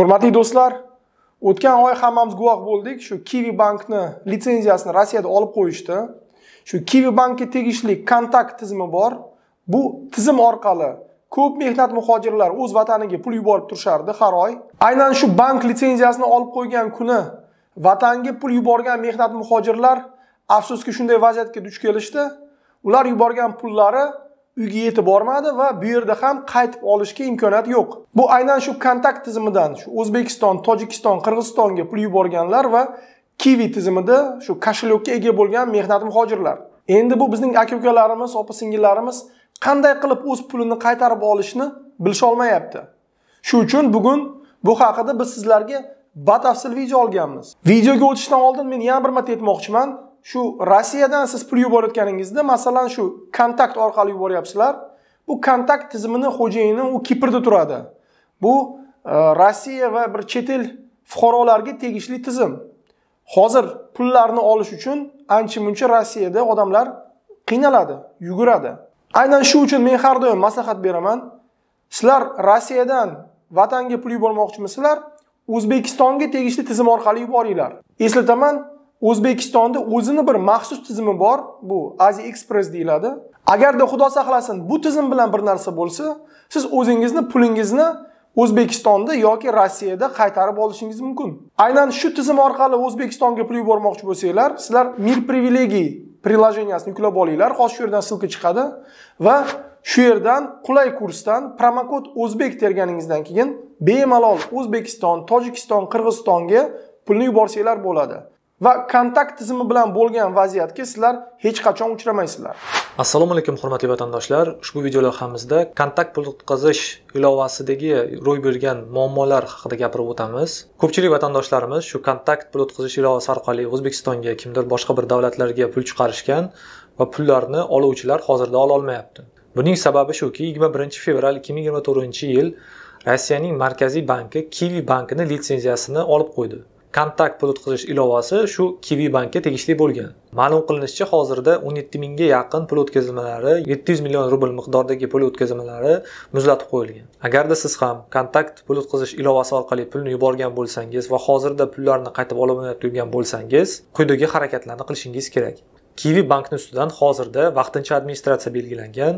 Hurmatli do'stlar, o'tgan oy hammamiz guvoh bo'ldik, shu Kivi bankni litsenziyasini Rossiyada olib qo'yishdi. Shu Kivi bankka tegishli kontakt tizimi bor. Bu tizim orqali ko'p mehnat muhojirlar o'z vataniga pul yuborib turishardi har oy. Aynan shu bank litsenziyasini olib qo'ygan kuni vatanga pul yuborgan mehnat muhojirlar afsuski shunday vaziyatga duch kelishdi. Ular yuborgan pullari uyga yetib bormadi va bu yerda ham qaytib olishga imkoniyat yo'q bu aynan shu kontakt tizimidan shu o'zbekiston tojikiston qirg'izistonga pul yuborganlar va kivi tizimida shu koshelykka ega bo'lgan mehnat muhojirlar endi bu bizning aka ukalarimiz opa singillarimiz qanday qilib o'z pulini qaytarib olishni bilisholmayapti shu uchun bugun bu haqida biz sizlarga batafsil video olganmiz videoga o'tishdan oldin men yana bir marta aytmoqchiman shu rossiyadan siz pul yuborayotganingizda masalan shu kontakt orqali yuboryapsizlar bu kontakt tizimini xo'jayini u kiprda turadi bu e, rossiya va bir chet el fuqarolariga tegishli tizim hozir pullarni olish uchun ancha muncha rossiyada odamlar qiynaladi yuguradi aynan shu uchun men har doim maslahat beraman sizlar rossiyadan vatanga pul yubormoqchimisizlar o'zbekistonga tegishli tizim orqali yuboringlar eslataman o'zbekistonda o'zini bir maxsus tizimi bor bu azi express deyiladi agarda xudo saqlasin bu tizim bilan bir narsa bo'lsa siz o'zingizni pulingizni o'zbekistonda yoki rossiyada qaytarib olishingiz mumkin aynan shu tizim orqali o'zbekistonga pul yubormoqchi bo'lsanglar sizlar mir privilegiy приложениясini yuklab olinglar hozir shu yerdan ссылка chiqadi va shu yerdan qulay kursdan promokod o'zbek terganingizdan keyin bemalol o'zbekiston tojikiston qirg'izistonga pulni yuborsanglar bo'ladi va kontakt tizimi bilan bo'lgan vaziyatga sizlar hech qachon uchramaysizlar assalomu alaykum hurmatli vatandoshlar ushbu video loyihamizda kontakt pul o'tkazish ilovasidagi ro'y bergan muammolar haqida gapirib o'tamiz ko'pchilik vatandoshlarimiz shu kontakt pul o'tkazish ilovasi orqali o'zbekistonga kimdir boshqa bir davlatlarga pul chiqarishgan va pullarni oluvchilar hozirda ololmayapti buning sababi shuki yigirma birinchi fevral ikki ming yigirma to'rtinchi yil rossiyaning markaziy banki kivi bankini litsenziyasini olib qo'ydi kontakt pul o'tkazish ilovasi shu kivi bankka tegishli bo'lgan ma'lum qilinishicha hozirda o'n yetti mingga yaqin pul o'tkazmalari yetti yuz million rubl miqdordagi pul o'tkazmalari muzlatib qo'yilgan agarda siz ham kontakt pul o'tkazish ilovasi orqali pulni yuborgan bo'lsangiz va hozirda pullarni qaytib ololmayotgan bo'lsangiz quyidagi harakatlarni qilishingiz kerak kivi bankni ustidan hozirda vaqtincha administratsiya belgilangan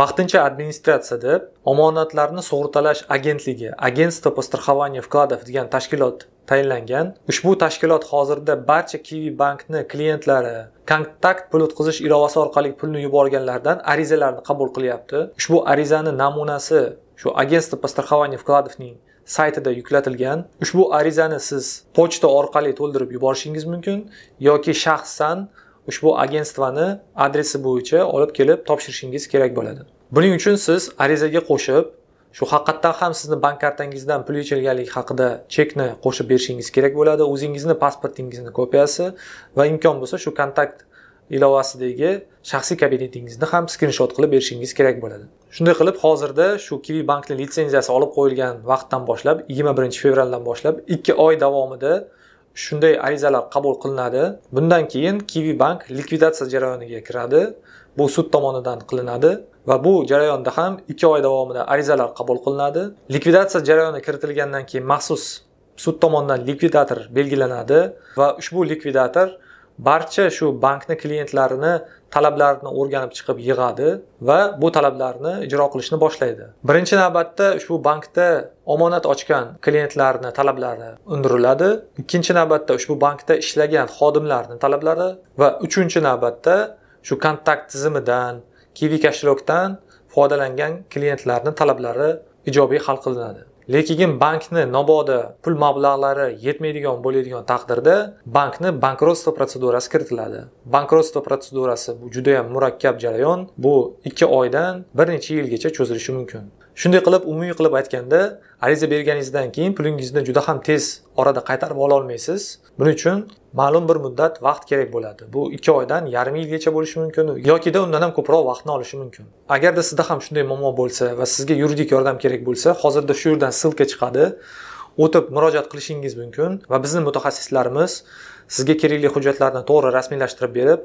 vaqtincha administratsiya deb omonatlarni sug'urtalash agentligi agentstvo по страхованию вкладов degan tashkilot tayinlangan ushbu tashkilot hozirda barcha kivi bankni klientlari kontakt pul o'tkazish ilovasi orqali pulni yuborganlardan arizalarni qabul qilyapti ushbu arizani namunasi shu agentstvo по страхованию вкладовning saytida yuklatilgan ushbu arizani siz pochta orqali to'ldirib yuborishingiz mumkin yoki shaxsan ushbu agentstvani adresi bo'yicha olib kelib topshirishingiz kerak bo'ladi buning uchun siz arizaga qo'shib shu haqiqatdan ham sizni bank kartangizdan pul yechilganligi haqida chekni qo'shib berishingiz kerak bo'ladi o'zingizni pasportingizni kopiyasi va imkon bo'lsa shu kontakt ilovasidagi shaxsiy kabinetingizni ham skrinshot qilib berishingiz kerak bo'ladi shunday qilib hozirda shu kivi bankni litsenziyasi olib qo'yilgan vaqtdan boshlab yigirma birinchi fevraldan boshlab ikki oy davomida shunday arizalar qabul qilinadi bundan keyin kivi bank likvidatsiya jarayoniga kiradi bu sud tomonidan qilinadi va bu jarayonda ham ikki oy davomida arizalar qabul qilinadi likvidatsiya jarayoni kiritilgandan keyin maxsus sud tomonidan likvidator belgilanadi va ushbu likvidator barcha shu bankni klientlarini talablarini o'rganib chiqib yig'adi va bu talablarni ijro qilishni boshlaydi birinchi navbatda shu bankda omonat ochgan klientlarni talablari undiriladi ikkinchi navbatda ushbu bankda ishlagan xodimlarni talablari va uchinchi navbatda shu kontakt tizimidan kivi kashlokdan foydalangan klientlarni talablari ijobiy hal qilinadi lekin bankni mabodo pul mablag'lari yetmaydigan bo'ladigan taqdirda bankni bankrotstvo protsedurasi kiritiladi bankrotstvo protsedurasi bu judayam murakkab jarayon bu ikki oydan bir necha yilgacha cho'zilishi mumkin shunday qilib umumiy qilib aytganda ariza berganingizdan keyin pulingizni juda ham tez orada qaytarib ololmaysiz buning uchun ma'lum bir muddat vaqt kerak bo'ladi bu ikki oydan yarim yilgacha bo'lishi mumkin yokida undan ham ko'proq vaqtni olishi mumkin agarda sizda ham shunday muammo bo'lsa va sizga yuridik yordam kerak bo'lsa hozirda shu yerdan ssilka chiqadi o'tib murojaat qilishingiz mumkin va bizni mutaxassislarimiz sizga kerakli hujjatlarni to'g'ri rasmiylashtirib berib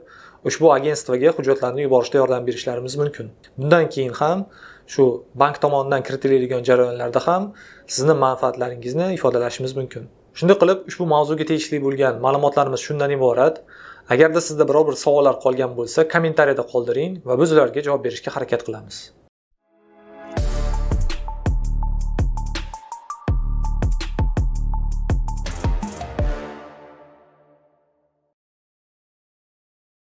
ushbu agentstvaga hujjatlarni yuborishda yordam berishlarimiz mumkin bundan keyin ham shu bank tomonidan kiritiladigan jarayonlarda ham sizni manfaatlaringizni ifodalashimiz mumkin shunday qilib ushbu mavzuga tegishli bo'lgan ma'lumotlarimiz shundan iborat agarda sizda biror bir savollar qolgan bo'lsa kommentariyada qoldiring va biz ularga javob berishga harakat qilamiz